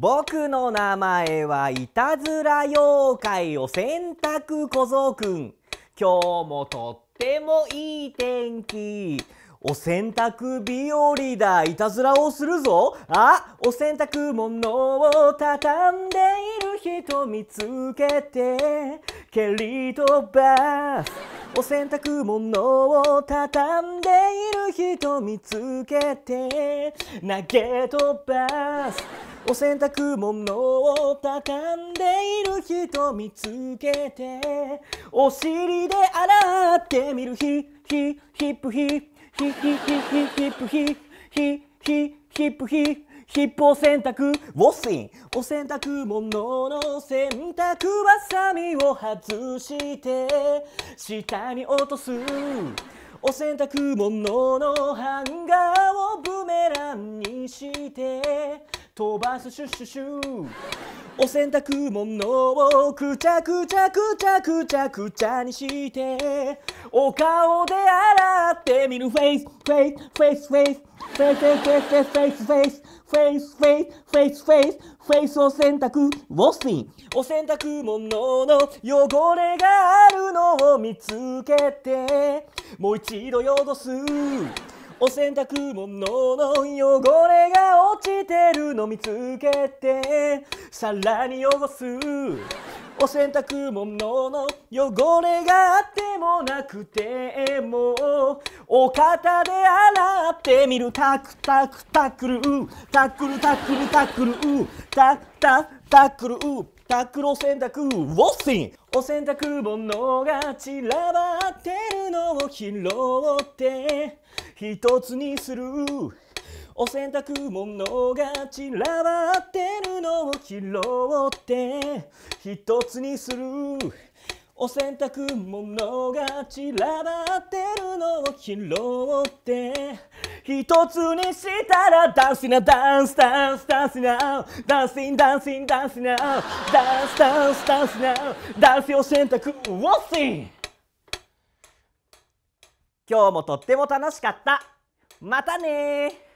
僕の名前はいたずら妖怪を洗濯小僧くん今日もとってもいい天気お洗濯日和だいたずらをするぞあお洗濯物をたたんでいる人見つけて蹴り飛ばすお洗濯物をたたんでいる人見つけて投げ飛ばすお洗濯物を畳んでいる人見つけてお尻で洗ってみるヒヒヒップヒヒヒヒヒップヒヒヒヒップヒヒップを洗濯ウォッシンお洗濯物の洗濯ばさみを外して下に落とすお洗濯物のハンガーをブメランにして飛ばすシュッシュシュお洗濯物をくちゃくちゃくちゃくちゃくちゃにしてお顔で洗ってみるフェイスフェイスフェイスフェイスフェイスフェイスフェイスフェイスフェイスフェイスフェイスフェイスフェイスお洗濯をスインお洗濯物の汚れがあるのを見つけてもう一度汚すお洗濯物の汚れが落ちてるの見つけてさらに汚すお洗濯物の汚れがあってもなくてもお肩で洗ってみるタクタクタクルタクルタクルタクルタクタクタクルタクルお洗濯ウォッシンお洗濯物が散らばってるのを拾って一つにするお洗濯物が散らばってるのを拾って一つにするお洗濯物が散らばってるのを拾って一つにしたらダンスなダンスダンスダンスなダンスインダンスインダンスなダンスダンスダンスなダンスよ洗濯をせー今日もとっても楽しかったまたね